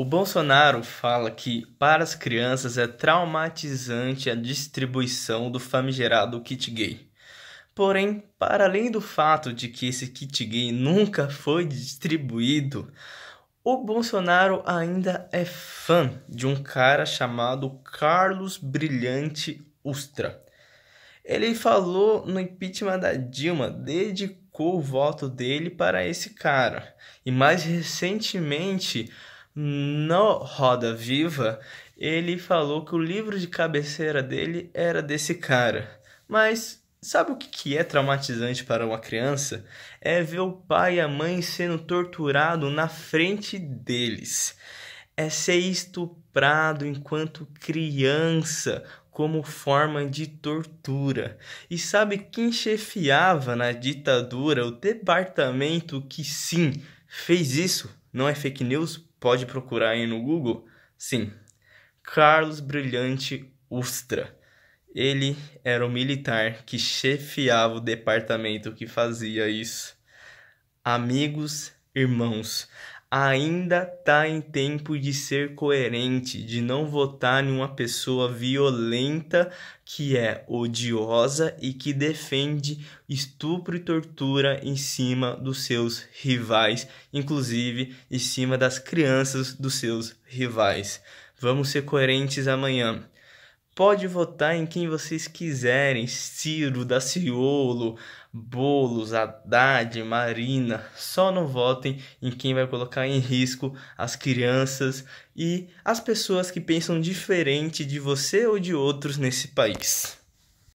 O Bolsonaro fala que para as crianças é traumatizante a distribuição do famigerado kit gay. Porém, para além do fato de que esse kit gay nunca foi distribuído, o Bolsonaro ainda é fã de um cara chamado Carlos Brilhante Ustra. Ele falou no impeachment da Dilma, dedicou o voto dele para esse cara. E mais recentemente, no Roda Viva, ele falou que o livro de cabeceira dele era desse cara. Mas sabe o que é traumatizante para uma criança? É ver o pai e a mãe sendo torturado na frente deles. É ser estuprado enquanto criança como forma de tortura. E sabe quem chefiava na ditadura o departamento que sim Fez isso? Não é fake news? Pode procurar aí no Google? Sim. Carlos Brilhante Ustra. Ele era o militar que chefiava o departamento que fazia isso. Amigos, irmãos, ainda tá em tempo de ser coerente, de não votar em uma pessoa violenta que é odiosa e que defende estupro e tortura em cima dos seus rivais, inclusive em cima das crianças dos seus rivais. Vamos ser coerentes amanhã pode votar em quem vocês quiserem: Ciro, Daciolo, Bolos, Haddad, Marina. Só não votem em quem vai colocar em risco as crianças e as pessoas que pensam diferente de você ou de outros nesse país.